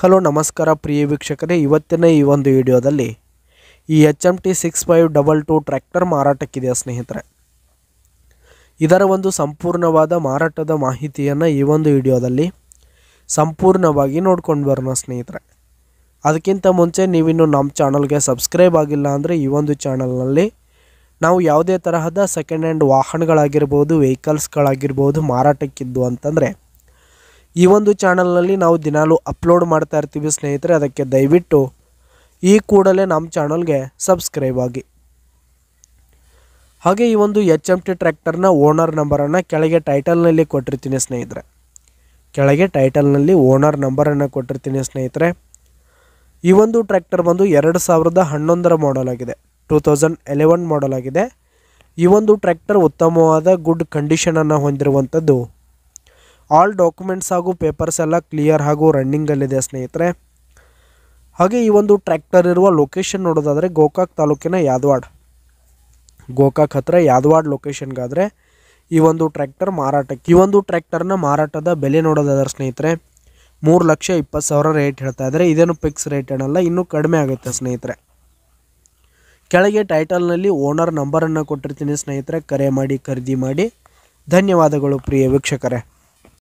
hello ನಮಸ್ಕಾರ ಪ್ರಿಯ ವೀಕ್ಷಕರೇ ಇವತ್ತಿನ ಈ ಒಂದು ವಿಡಿಯೋದಲ್ಲಿ ಈ H M T six five double two tractor ಮಾರಾಟಕ್ಕಿದೆ ಸ್ನೇಹಿತರೆ ಇದರ ಒಂದು ಸಂಪೂರ್ಣವಾದ ಮಾರಾಟದ ಮಾಹಿತಿಯನ್ನು ಈ ಒಂದು ವಿಡಿಯೋದಲ್ಲಿ ಸಂಪೂರ್ಣವಾಗಿ ನೋಡ್ಕೊಂಡು ಬರೋಣ ಸ್ನೇಹಿತರೆ ಅದಕ್ಕಿಂತ ಮುಂಚೆ ನೀವಿನ್ನು ನಮ್ಮ ಚಾನಲ್ಗೆ ಸಬ್ಸ್ಕ್ರೈಬ್ ಆಗಿಲ್ಲ ಅಂದರೆ ಈ ಒಂದು ಚಾನಲ್ನಲ್ಲಿ ನಾವು ಯಾವುದೇ ತರಹದ ಸೆಕೆಂಡ್ ಹ್ಯಾಂಡ್ ವಾಹನಗಳಾಗಿರ್ಬೋದು ವೆಹಿಕಲ್ಸ್ಗಳಾಗಿರ್ಬೋದು ಮಾರಾಟಕ್ಕಿದ್ದು ಅಂತಂದರೆ ಈ ಒಂದು ಚಾನಲ್ನಲ್ಲಿ ನಾವು ದಿನಾಲೂ ಅಪ್ಲೋಡ್ ಮಾಡ್ತಾ ಇರ್ತೀವಿ ಸ್ನೇಹಿತರೆ ಅದಕ್ಕೆ ದಯವಿಟ್ಟು ಈ ಕೂಡಲೇ ನಮ್ಮ ಚಾನಲ್ಗೆ ಸಬ್ಸ್ಕ್ರೈಬ್ ಆಗಿ ಹಾಗೆ ಈ ಒಂದು ಎಚ್ ಎಮ್ ಟಿ ಟ್ರ್ಯಾಕ್ಟರ್ನ ಓನರ್ ನಂಬರನ್ನು ಕೆಳಗೆ ಟೈಟಲ್ನಲ್ಲಿ ಕೊಟ್ಟಿರ್ತೀನಿ ಸ್ನೇಹಿತರೆ ಕೆಳಗೆ ಟೈಟಲ್ನಲ್ಲಿ ಓನರ್ ನಂಬರನ್ನು ಕೊಟ್ಟಿರ್ತೀನಿ ಸ್ನೇಹಿತರೆ ಈ ಒಂದು ಟ್ರ್ಯಾಕ್ಟರ್ ಬಂದು ಎರಡು ಸಾವಿರದ ಹನ್ನೊಂದರ ಮಾಡಲ್ ಆಗಿದೆ ಟೂ ತೌಸಂಡ್ ಎಲೆವನ್ ಮಾಡಲ್ ಆಗಿದೆ ಈ ಒಂದು ಟ್ರ್ಯಾಕ್ಟರ್ ಉತ್ತಮವಾದ ಗುಡ್ ಕಂಡೀಷನನ್ನು ಹೊಂದಿರುವಂಥದ್ದು ಆಲ್ ಡಾಕ್ಯುಮೆಂಟ್ಸ್ ಹಾಗೂ ಪೇಪರ್ಸ್ ಎಲ್ಲ ಕ್ಲಿಯರ್ ಹಾಗೂ ರನ್ನಿಂಗಲ್ಲಿದೆ ಸ್ನೇಹಿತರೆ ಹಾಗೆ ಈ ಒಂದು ಟ್ರ್ಯಾಕ್ಟರ್ ಇರುವ ಲೊಕೇಶನ್ ನೋಡೋದಾದರೆ ಗೋಕಾಕ್ ತಾಲೂಕಿನ ಯಾದವಾಡ್ ಗೋಕಾಕ್ ಹತ್ರ ಯಾದವಾಡ್ ಲೊಕೇಶನ್ಗಾದರೆ ಈ ಒಂದು ಟ್ರ್ಯಾಕ್ಟರ್ ಮಾರಾಟಕ್ಕೆ ಈ ಒಂದು ಟ್ರ್ಯಾಕ್ಟರ್ನ ಮಾರಾಟದ ಬೆಲೆ ನೋಡೋದಾದ್ರೆ ಸ್ನೇಹಿತರೆ ಮೂರು ಲಕ್ಷ ಇಪ್ಪತ್ತು ಸಾವಿರ ರೇಟ್ ಹೇಳ್ತಾ ಇದ್ದಾರೆ ಇದೇನು ಫಿಕ್ಸ್ ರೇಟ್ ಏನಲ್ಲ ಇನ್ನೂ ಕಡಿಮೆ ಆಗುತ್ತೆ ಸ್ನೇಹಿತರೆ ಕೆಳಗೆ ಟೈಟಲ್ನಲ್ಲಿ ಓನರ್ ನಂಬರನ್ನು ಕೊಟ್ಟಿರ್ತೀನಿ ಸ್ನೇಹಿತರೆ ಕರೆ ಮಾಡಿ ಖರೀದಿ ಮಾಡಿ ಧನ್ಯವಾದಗಳು ಪ್ರಿಯ ವೀಕ್ಷಕರೇ